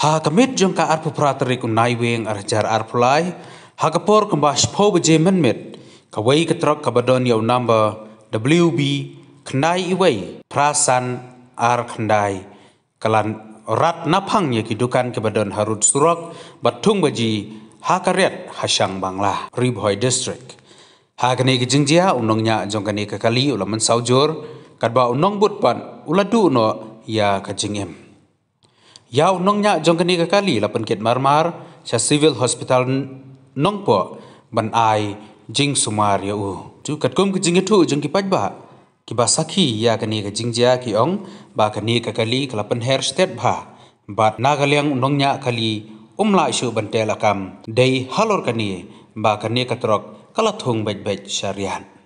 ha kamit jung ka arpu pratri kun nai wing ar jar ar phlai ha ka por kum bas pho bu je men met ka wb knai i prasan ar khandai kalan rat napang phang ye kabadon harut surok batung baji ha ka ret hasang bangla riboy district ha ka ne unongnya jingjia unong kekali jong saujur ne ka kali ulaman saujor kadba unong but pan uladu no ya ka jingem Yau nong nya jong kani kali lapan pen marmar cha civil hospital nongpo po ban ai jing sumar ya tu kat kum jing ya tu jong ki pat ba ki ba sakhi ya kani ka jing ja ki ong ba kani ka kali la pen her state ba ba na ga liang nya kali umla la shu ban te la dei halor kani ba kani ka trok kala bej bej bai sharian